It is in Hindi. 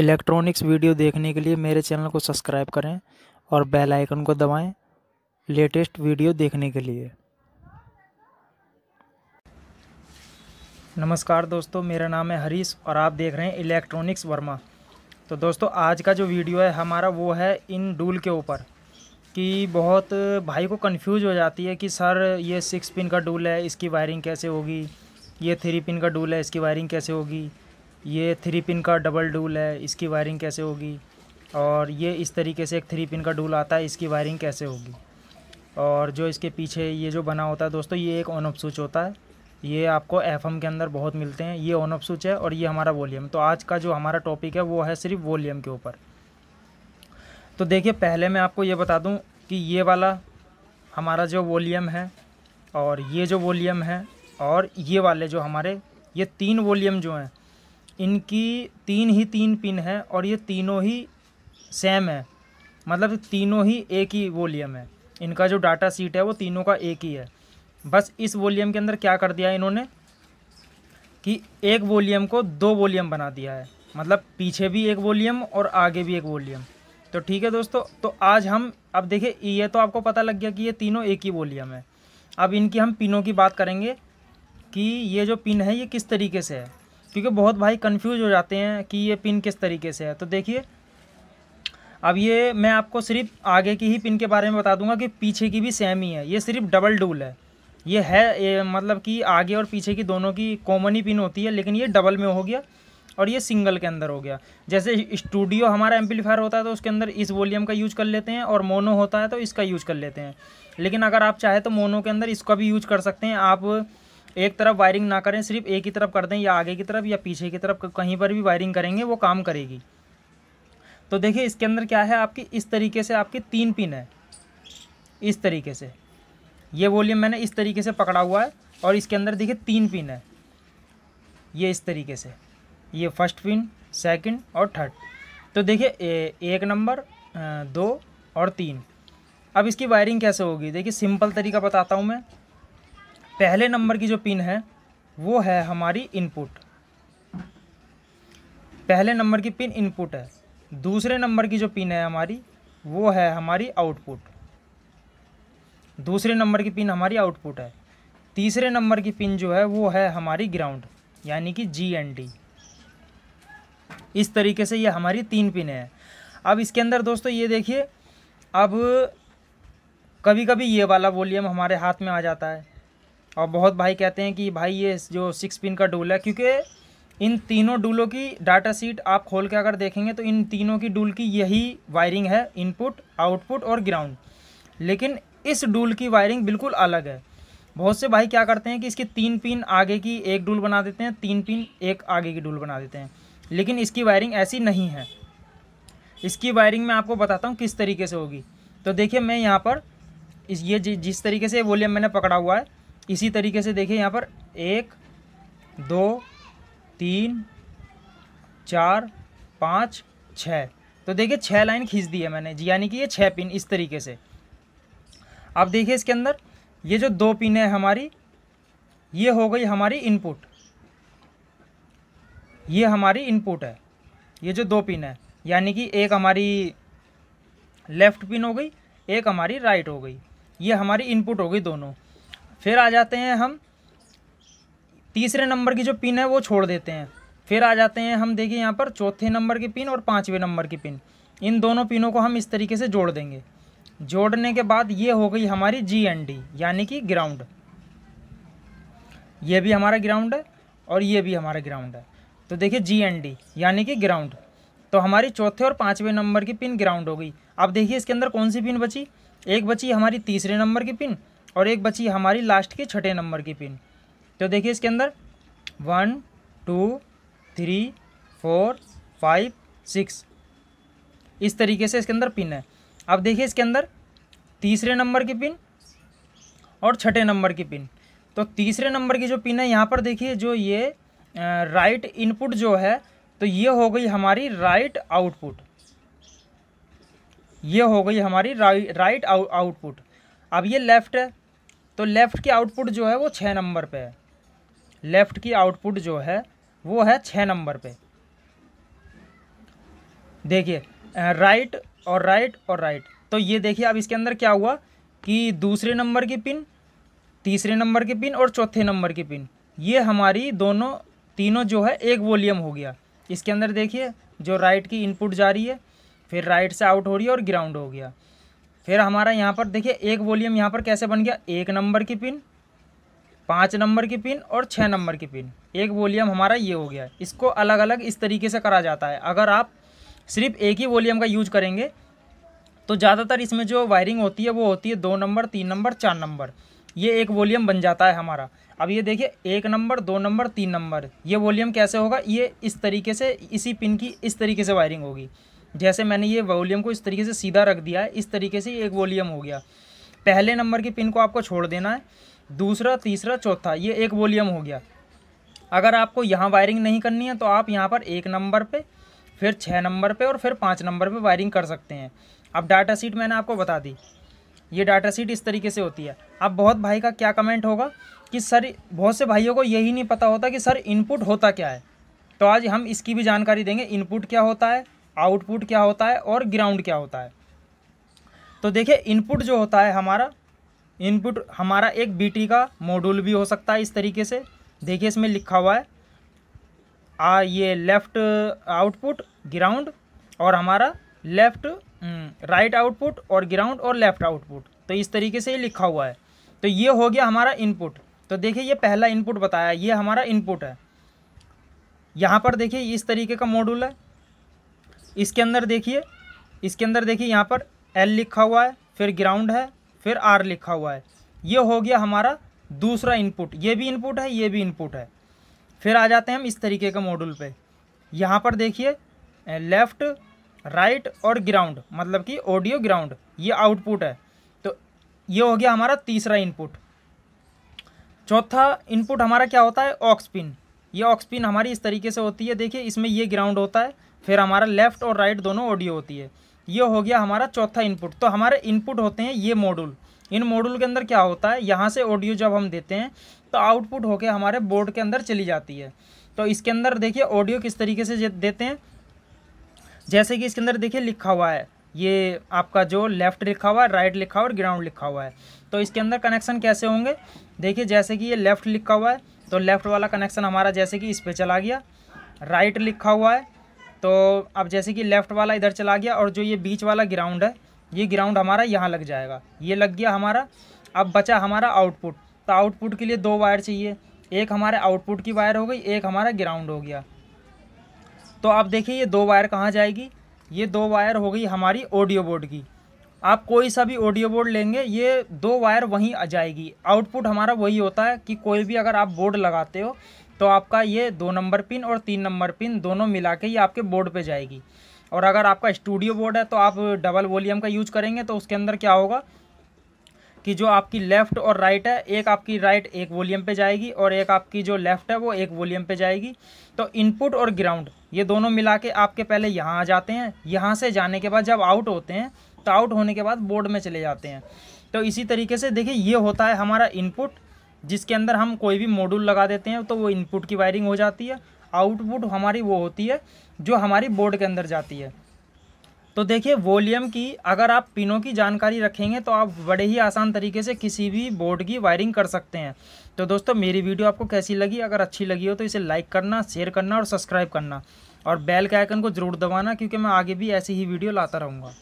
इलेक्ट्रॉनिक्स वीडियो देखने के लिए मेरे चैनल को सब्सक्राइब करें और बेल आइकन को दबाएं लेटेस्ट वीडियो देखने के लिए नमस्कार दोस्तों मेरा नाम है हरीश और आप देख रहे हैं इलेक्ट्रॉनिक्स वर्मा तो दोस्तों आज का जो वीडियो है हमारा वो है इन डूल के ऊपर कि बहुत भाई को कंफ्यूज हो जाती है कि सर ये सिक्स पिन का डूल है इसकी वायरिंग कैसे होगी ये थ्री पिन का डूल है इसकी वायरिंग कैसे होगी ये थ्री पिन का डबल डूल है इसकी वायरिंग कैसे होगी और ये इस तरीके से एक थ्री पिन का डूल आता है इसकी वायरिंग कैसे होगी और जो इसके पीछे ये जो बना होता है दोस्तों ये एक ऑन ऑफ स्विच होता है ये आपको एफ के अंदर बहुत मिलते हैं ये ऑन ऑफ स्विच है और ये हमारा वॉल्यूम तो आज का जो हमारा टॉपिक है वो है सिर्फ वॉल्यूम के ऊपर तो देखिए पहले मैं आपको ये बता दूँ कि ये वाला हमारा जो वॉल्यूम है और ये जो वॉल्यूम है और ये वाले जो हमारे ये तीन वॉल्यूम जो हैं इनकी तीन ही तीन पिन है और ये तीनों ही सेम है मतलब तीनों ही एक ही वॉल्यूम है इनका जो डाटा सीट है वो तीनों का एक ही है बस इस वॉल्यूम के अंदर क्या कर दिया है इन्होंने कि एक वॉल्यूम को दो वॉल्यूम बना दिया है मतलब पीछे भी एक वॉल्यूम और आगे भी एक वॉल्यूम तो ठीक है दोस्तों तो आज हम अब देखिए ये तो आपको पता लग गया कि ये तीनों एक ही वॉल्यूम है अब इनकी हम पिनों की बात करेंगे कि ये जो पिन है ये किस तरीके से है क्योंकि बहुत भाई कंफ्यूज हो जाते हैं कि ये पिन किस तरीके से है तो देखिए अब ये मैं आपको सिर्फ आगे की ही पिन के बारे में बता दूंगा कि पीछे की भी सेम ही है ये सिर्फ डबल डूल है ये है ये मतलब कि आगे और पीछे की दोनों की कॉमन ही पिन होती है लेकिन ये डबल में हो गया और ये सिंगल के अंदर हो गया जैसे स्टूडियो हमारा एम्पलीफायर होता है तो उसके अंदर इस वॉल्यूम का यूज़ कर लेते हैं और मोनो होता है तो इसका यूज़ कर लेते हैं लेकिन अगर आप चाहें तो मोनो के अंदर इसका भी यूज कर सकते हैं आप एक तरफ वायरिंग ना करें सिर्फ एक ही तरफ कर दें या आगे की तरफ या पीछे की तरफ कहीं पर भी वायरिंग करेंगे वो काम करेगी तो देखिए इसके अंदर क्या है आपकी इस तरीके से आपकी तीन पिन है इस तरीके से ये वॉल्यूम मैंने इस तरीके से पकड़ा हुआ है और इसके अंदर देखिए तीन पिन है ये इस तरीके से ये फर्स्ट पिन सेकंड और थर्ड तो देखिए एक नंबर दो और तीन अब इसकी वायरिंग कैसे होगी देखिए सिंपल तरीका बताता हूँ मैं पहले नंबर की जो पिन है वो है हमारी इनपुट पहले नंबर की पिन इनपुट है दूसरे नंबर की जो पिन है हमारी वो है हमारी आउटपुट दूसरे नंबर की पिन हमारी आउटपुट है तीसरे नंबर की पिन जो है वो है हमारी ग्राउंड यानी कि जी एन डी इस तरीके से ये हमारी तीन पिन है अब इसके अंदर दोस्तों ये देखिए अब कभी कभी ये वाला वॉल्यूम हमारे हाथ में आ जाता है और बहुत भाई कहते हैं कि भाई ये जो सिक्स पिन का डूल है क्योंकि इन तीनों डूलों की डाटा सीट आप खोल के अगर देखेंगे तो इन तीनों की डूल की यही वायरिंग है इनपुट आउटपुट और ग्राउंड लेकिन इस डूल की वायरिंग बिल्कुल अलग है बहुत से भाई क्या करते हैं कि इसकी तीन पिन आगे की एक डूल बना देते हैं तीन पिन एक आगे की डूल बना देते हैं लेकिन इसकी वायरिंग ऐसी नहीं है इसकी वायरिंग मैं आपको बताता हूँ किस तरीके से होगी तो देखिए मैं यहाँ पर इस ये जिस तरीके से वॉल्यूम मैंने पकड़ा हुआ है इसी तरीके से देखिए यहाँ पर एक दो तीन चार पाँच छः तो देखिए छः लाइन खींच दी है मैंने जी यानी कि ये छः पिन इस तरीके से अब देखिए इसके अंदर ये जो दो पिन है हमारी ये हो गई हमारी इनपुट ये हमारी इनपुट है ये जो दो पिन है यानी कि एक हमारी लेफ़्ट पिन हो गई एक हमारी राइट हो गई ये हमारी इनपुट हो गई दोनों फिर आ जाते हैं हम तीसरे नंबर की जो पिन है वो छोड़ देते हैं फिर आ जाते हैं हम देखिए यहाँ पर चौथे नंबर की पिन और पाँचवें नंबर की पिन इन दोनों पिनों को हम इस तरीके से जोड़ देंगे जोड़ने के बाद ये हो गई हमारी जी एन डी यानी कि ग्राउंड ये भी हमारा ग्राउंड है और ये भी हमारा ग्राउंड है तो देखिए जी एन डी यानी कि ग्राउंड तो हमारी चौथे और पाँचवें नंबर की पिन ग्राउंड हो गई अब देखिए इसके अंदर कौन सी पिन बची एक बची हमारी तीसरे नंबर की पिन और एक बची हमारी लास्ट की छठे नंबर की पिन तो देखिए इसके अंदर one two three four five six इस तरीके से इसके अंदर पिन है अब देखिए इसके अंदर तीसरे नंबर की पिन और छठे नंबर की पिन तो तीसरे नंबर की जो पिन है यहाँ पर देखिए जो ये राइट इनपुट जो है तो ये हो गई हमारी राइट आउटपुट ये हो गई हमारी राइट आउटपुट अब ये लेफ़्ट है तो लेफ़्ट की आउटपुट जो है वो छः नंबर पे है लेफ़्ट की आउटपुट जो है वो है छः नंबर पे देखिए राइट और राइट और राइट तो ये देखिए अब इसके अंदर क्या हुआ कि दूसरे नंबर की पिन तीसरे नंबर की पिन और चौथे नंबर की पिन ये हमारी दोनों तीनों जो है एक वॉल्यूम हो गया इसके अंदर देखिए जो राइट की इनपुट जा रही है फिर राइट से आउट हो रही है और ग्राउंड हो गया फिर हमारा यहाँ पर देखिए एक वॉल्यूम यहाँ पर कैसे बन गया एक नंबर की पिन पाँच नंबर की पिन और छः नंबर की पिन एक वॉल्यूम हमारा ये हो गया इसको अलग अलग इस तरीके से करा जाता है अगर आप सिर्फ एक ही वॉल्यूम का यूज करेंगे तो ज़्यादातर इसमें जो वायरिंग होती है वो होती है दो नंबर तीन नंबर चार नंबर ये एक वॉल्यूम बन जाता है हमारा अब ये देखिए एक नंबर दो नंबर तीन नंबर ये वॉल्यूम कैसे होगा ये इस तरीके से इसी पिन की इस तरीके से वायरिंग होगी जैसे मैंने ये वॉल्यूम को इस तरीके से सीधा रख दिया है इस तरीके से एक वॉल्यूम हो गया पहले नंबर की पिन को आपको छोड़ देना है दूसरा तीसरा चौथा ये एक वॉल्यूम हो गया अगर आपको यहाँ वायरिंग नहीं करनी है तो आप यहाँ पर एक नंबर पे फिर छः नंबर पे और फिर पाँच नंबर पे वायरिंग कर सकते हैं अब डाटा सीट मैंने आपको बता दी ये डाटा सीट इस तरीके से होती है अब बहुत भाई का क्या कमेंट होगा कि सर बहुत से भाइयों को यही नहीं पता होता कि सर इनपुट होता क्या है तो आज हम इसकी भी जानकारी देंगे इनपुट क्या होता है आउटपुट क्या होता है और ग्राउंड क्या होता है तो देखिए इनपुट जो होता है हमारा इनपुट हमारा एक बीटी का मॉड्यूल भी हो सकता है इस तरीके से देखिए इसमें लिखा हुआ है आ ये लेफ़्ट आउटपुट ग्राउंड और हमारा लेफ़्ट राइट आउटपुट और ग्राउंड और लेफ़्ट आउटपुट तो इस तरीके से ये लिखा हुआ है तो ये हो गया हमारा इनपुट तो देखिए ये पहला इनपुट बताया ये हमारा इनपुट है यहाँ पर देखिए इस तरीके का मॉड्यूल है इसके अंदर देखिए इसके अंदर देखिए यहाँ पर एल लिखा हुआ है फिर ग्राउंड है फिर आर लिखा हुआ है ये हो गया हमारा दूसरा इनपुट ये भी इनपुट है ये भी इनपुट है फिर आ जाते हैं हम इस तरीके का मॉडल पे यहाँ पर देखिए लेफ़्ट राइट और ग्राउंड मतलब कि ऑडियो ग्राउंड ये आउटपुट है तो ये हो गया हमारा तीसरा इनपुट चौथा इनपुट हमारा क्या होता है ऑक्सपिन ये ऑक्सपिन हमारी इस तरीके से होती है देखिए इसमें ये ग्राउंड होता है फिर हमारा लेफ़्ट और राइट दोनों ऑडियो होती है ये हो गया हमारा चौथा इनपुट तो हमारे इनपुट होते हैं ये मॉड्यूल इन मॉड्यूल के अंदर क्या होता है यहाँ से ऑडियो जब हम देते हैं तो आउटपुट होके हमारे बोर्ड के अंदर चली जाती है तो इसके अंदर देखिए ऑडियो किस तरीके से देते हैं जैसे कि इसके अंदर देखिए लिखा हुआ है ये आपका जो लेफ़्ट लिखा हुआ है राइट लिखा हुआ और ग्राउंड लिखा हुआ है तो इसके अंदर कनेक्शन कैसे होंगे देखिए जैसे कि ये लेफ़्ट लिखा हुआ है तो लेफ़्ट वाला कनेक्शन हमारा जैसे कि इस पर चला गया राइट लिखा हुआ है तो अब जैसे कि लेफ़्ट वाला इधर चला गया और जो ये बीच वाला ग्राउंड है ये ग्राउंड हमारा यहाँ लग जाएगा ये लग गया हमारा अब बचा हमारा आउटपुट तो आउटपुट के लिए दो वायर चाहिए एक हमारे आउटपुट की वायर हो गई एक हमारा ग्राउंड हो गया तो आप देखिए ये दो वायर कहाँ जाएगी ये दो वायर हो गई हमारी ऑडियो बोर्ड की आप कोई सा भी ऑडियो बोर्ड लेंगे ये दो वायर वहीं आ जाएगी आउटपुट हमारा वही होता है कि कोई भी अगर आप बोर्ड लगाते हो तो आपका ये दो नंबर पिन और तीन नंबर पिन दोनों मिला के ये आपके बोर्ड पे जाएगी और अगर आपका स्टूडियो बोर्ड है तो आप डबल वॉल्यूम का यूज करेंगे तो उसके अंदर क्या होगा कि जो आपकी लेफ़्ट और राइट है एक आपकी राइट एक वॉल्यूम पे जाएगी और एक आपकी जो लेफ़्ट है वो एक वॉल्यूम पे जाएगी तो इनपुट और ग्राउंड ये दोनों मिला के आपके पहले यहाँ आ जाते हैं यहाँ से जाने के बाद जब आउट होते हैं तो आउट होने के बाद बोर्ड में चले जाते हैं तो इसी तरीके से देखिए ये होता है हमारा इनपुट जिसके अंदर हम कोई भी मॉड्यूल लगा देते हैं तो वो इनपुट की वायरिंग हो जाती है आउटपुट हमारी वो होती है जो हमारी बोर्ड के अंदर जाती है तो देखिए वॉल्यूम की अगर आप पिनों की जानकारी रखेंगे तो आप बड़े ही आसान तरीके से किसी भी बोर्ड की वायरिंग कर सकते हैं तो दोस्तों मेरी वीडियो आपको कैसी लगी अगर अच्छी लगी हो तो इसे लाइक करना शेयर करना और सब्सक्राइब करना और बेल के आइकन को ज़रूर दबाना क्योंकि मैं आगे भी ऐसी ही वीडियो लाता रहूँगा